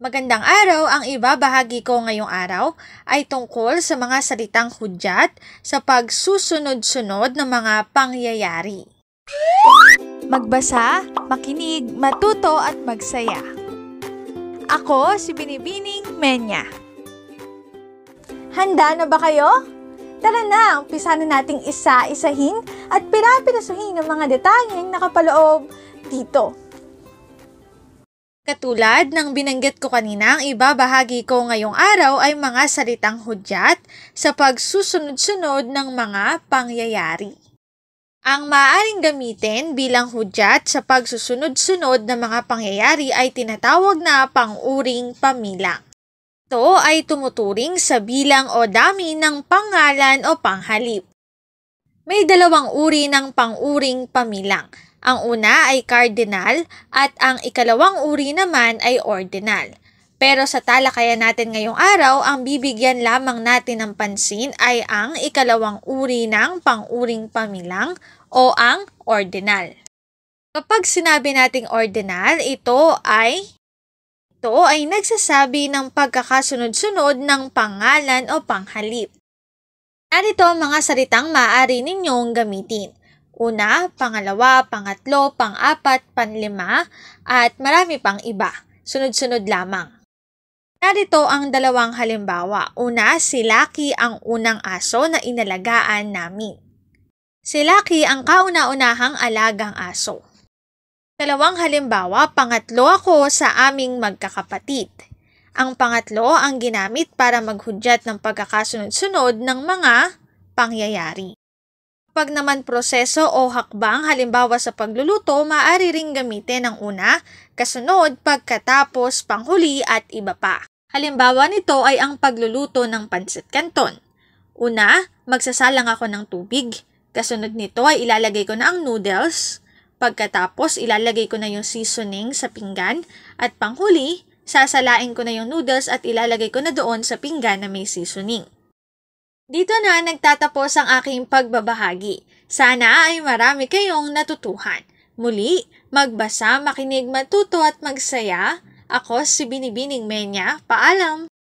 Magandang araw! Ang ibabahagi ko ngayong araw ay tungkol sa mga salitang hudyat sa pagsusunod-sunod ng mga pangyayari. Magbasa, makinig, matuto at magsaya. Ako si Binibining Menya. Handa na ba kayo? Tara na, umpisa na nating isa-isahin at pinapinasuhin ang mga detalyeng nakapaloob dito Katulad ng binanggit ko kanina, ang iba bahagi ko ngayong araw ay mga salitang hudyat sa pagsusunod-sunod ng mga pangyayari. Ang maaaring gamitin bilang hudyat sa pagsusunod-sunod ng mga pangyayari ay tinatawag na panguring pamilang. Ito ay tumuturing sa bilang o dami ng pangalan o panghalip. May dalawang uri ng panguring pamilang – ang una ay cardinal at ang ikalawang uri naman ay ordinal. Pero sa talakayan natin ngayong araw, ang bibigyan lamang natin ng pansin ay ang ikalawang uri ng panguring pamilang o ang ordinal. Kapag sinabi nating ordinal, ito ay ito ay nagsasabi ng pagkakasunod-sunod ng pangalan o panghalip. Narito ang mga salitang maaari ninyong gamitin. Una, pangalawa, pangatlo, pangapat, panlima, at marami pang iba. Sunod-sunod lamang. Narito ang dalawang halimbawa. Una, si Lucky ang unang aso na inalagaan namin. Si Lucky ang kauna-unahang alagang aso. Dalawang halimbawa, pangatlo ako sa aming magkakapatid. Ang pangatlo ang ginamit para maghudyat ng pagkakasunod-sunod ng mga pangyayari. Pag naman proseso o hakbang halimbawa sa pagluluto, maaari ring gamitin ang una, kasunod, pagkatapos, panghuli at iba pa. Halimbawa nito ay ang pagluluto ng pansit kanton. Una, magsasalang ako ng tubig. Kasunod nito ay ilalagay ko na ang noodles. Pagkatapos, ilalagay ko na yung seasoning sa pinggan. At panghuli, sasalain ko na yung noodles at ilalagay ko na doon sa pinggan na may seasoning. Dito na nagtatapos ang aking pagbabahagi. Sana ay marami kayong natutuhan. Muli, magbasa, makinig, matuto at magsaya. Ako si Binibining Menya. Paalam!